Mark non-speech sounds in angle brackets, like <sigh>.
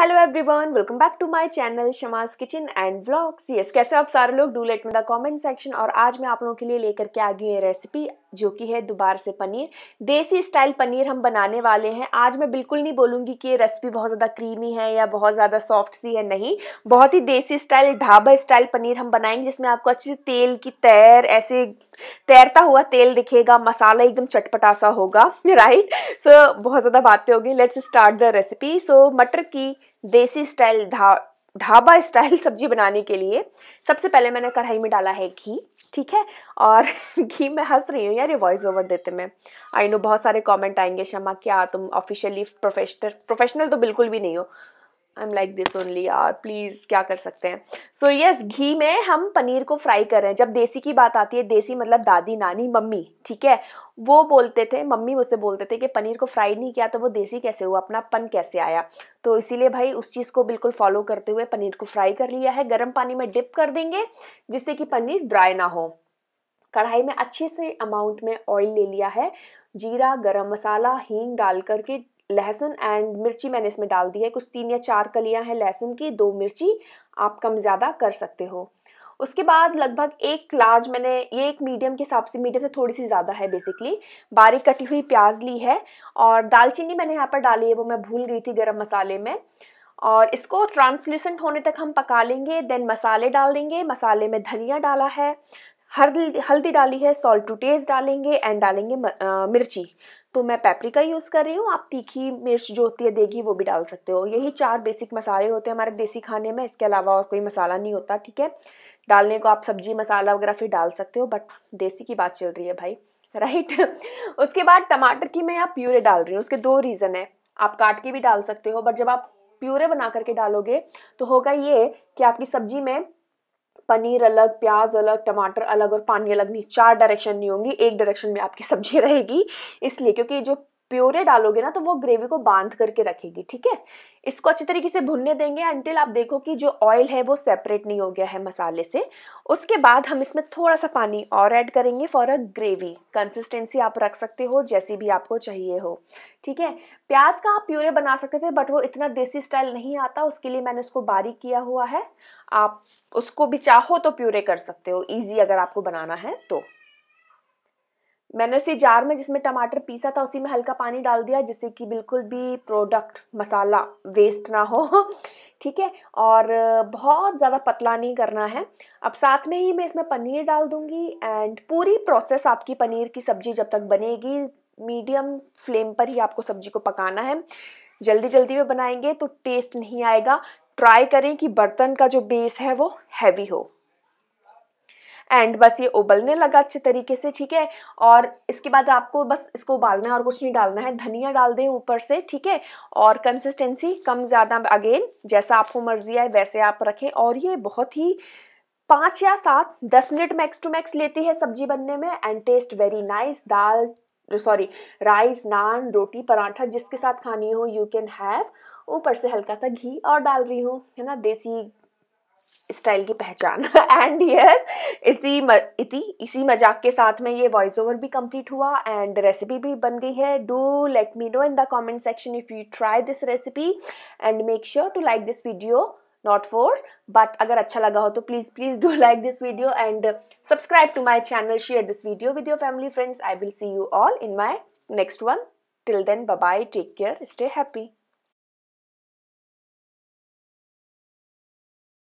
hello everyone welcome back to my channel Shama's kitchen and vlogs yes कैसे आप सारे लोग do let me the comment section और आज मैं आप लोगों के लिए लेकर के आ गई है रेसिपी जो कि है दोबार से पनीर देसी स्टाइल पनीर हम बनाने वाले हैं आज मैं बिल्कुल नहीं बोलूँगी कि ये रेसिपी बहुत ज़्यादा क्रीमी है या बहुत ज़्यादा सॉफ्ट सी है नहीं बहुत ही देसी स्टाइल ढाबा स्टाइल पनीर हम बनाएंगे जिसमें आपको अच्छे से तेल की तैर ऐसे तैरता हुआ तेल दिखेगा मसाला एकदम चटपटा सा होगा राइट <laughs> सो so, बहुत ज़्यादा बातें होगी let's start the recipe so मटर की देसी स्टाइल ढा ढाबा स्टाइल <laughs> सब्जी बनाने के लिए सबसे पहले मैंने कढ़ाई में डाला है घी ठीक है और <laughs> घी मैं हंस रही हूँ यार ये वॉइस ओवर देते मैं आई नो बहुत सारे कमेंट आएंगे शमा क्या तुम ऑफिशियली प्रोफेशनल प्रोफेशनल तो बिल्कुल भी नहीं हो I am like this only यार प्लीज़ क्या कर सकते हैं so so, yes yes, ghee में हम पनीर को फ्राई कर रहे हैं जब देसी की बात आती है देसी मतलब दादी नानी मम्मी ठीक है वो बोलते थे मम्मी मुझसे बोलते थे कि पनीर को फ्राई नहीं किया तो वो देसी कैसे हुआ अपना पन कैसे आया तो इसीलिए भाई उस चीज़ को बिल्कुल फॉलो करते हुए पनीर को फ्राई कर लिया है गर्म पानी में डिप कर देंगे जिससे कि पनीर ड्राई ना हो कढ़ाई में अच्छे से अमाउंट में ऑयल ले लिया है जीरा गरम मसाला हींग डाल करके लहसुन एंड मिर्ची मैंने इसमें डाल दी है कुछ तीन या चार कलियां हैं लहसुन की दो मिर्ची आप कम ज़्यादा कर सकते हो उसके बाद लगभग एक लार्ज मैंने ये एक मीडियम के हिसाब से मीडियम से थोड़ी सी ज़्यादा है बेसिकली बारीक कटी हुई प्याज ली है और दालचीनी मैंने यहाँ पर डाली है वो मैं भूल गई थी गर्म मसाले में और इसको ट्रांसल्यूसेंट होने तक हम पका लेंगे देन मसाले डाल देंगे मसाले में धनिया डाला है हल्दी हल्दी डाली है सॉल्ट टू टेस्ट डालेंगे एंड डालेंगे मिर्ची तो मैं पेपरिका यूज़ कर रही हूँ आप तीखी मिर्च जो होती है देगी वो भी डाल सकते हो यही चार बेसिक मसाले होते हैं हमारे देसी खाने में इसके अलावा और कोई मसाला नहीं होता ठीक है डालने को आप सब्जी मसाला वगैरह फिर डाल सकते हो बट देसी की बात चल रही है भाई राइट <laughs> उसके बाद टमाटर की मैं आप प्यूरे डाल रही हूँ उसके दो रीज़न है आप काट के भी डाल सकते हो बट जब आप प्यूरे बना करके डालोगे तो होगा ये कि आपकी सब्जी में पनीर अलग प्याज अलग टमाटर अलग और पानी अलग नहीं चार डायरेक्शन नहीं होंगी एक डायरेक्शन में आपकी सब्जी <laughs> रहेगी इसलिए क्योंकि जो प्योरे डालोगे ना तो वो ग्रेवी को बांध करके रखेगी ठीक है इसको अच्छे तरीके से भुनने देंगे अंटिल आप देखो कि जो ऑयल है वो सेपरेट नहीं हो गया है मसाले से उसके बाद हम इसमें थोड़ा सा पानी और ऐड करेंगे फॉर अ ग्रेवी कंसिस्टेंसी आप रख सकते हो जैसी भी आपको चाहिए हो ठीक है प्याज का आप प्यूरे बना सकते थे बट वो इतना देसी स्टाइल नहीं आता उसके लिए मैंने उसको बारीक किया हुआ है आप उसको भी चाहो तो प्यूरे कर सकते हो ईजी अगर आपको बनाना है तो मैंने उसी जार में जिसमें टमाटर पीसा था उसी में हल्का पानी डाल दिया जिससे कि बिल्कुल भी प्रोडक्ट मसाला वेस्ट ना हो <laughs> ठीक है और बहुत ज़्यादा पतला नहीं करना है अब साथ में ही मैं इसमें पनीर डाल दूँगी एंड पूरी प्रोसेस आपकी पनीर की सब्ज़ी जब तक बनेगी मीडियम फ्लेम पर ही आपको सब्ज़ी को पकाना है जल्दी जल्दी में बनाएंगे तो टेस्ट नहीं आएगा ट्राई करें कि बर्तन का जो बेस है वो हैवी हो एंड बस ये उबलने लगा अच्छे तरीके से ठीक है और इसके बाद आपको बस इसको उबालना है और कुछ नहीं डालना है धनिया डाल दें ऊपर से ठीक है और कंसिस्टेंसी कम ज़्यादा अगेन जैसा आपको मर्जी है वैसे आप रखें और ये बहुत ही पाँच या सात दस मिनट मैक्स टू मैक्स लेती है सब्जी बनने में एंड टेस्ट वेरी नाइस दाल सॉरी राइस नान रोटी पराठा जिसके साथ खानी हो यू कैन हैव ऊपर से हल्का सा घी और डाल रही हूँ है ना देसी स्टाइल की पहचान एंड यस इसी इति इसी मजाक के साथ में ये वॉइस ओवर भी कंप्लीट हुआ एंड रेसिपी भी बन गई है do let me know in the comment section if you try this recipe and make sure to like this video not force but अगर अच्छा लगा हो तो please please do like this video and subscribe to my channel share this video with your family friends I will see you all in my next one till then bye take care stay happy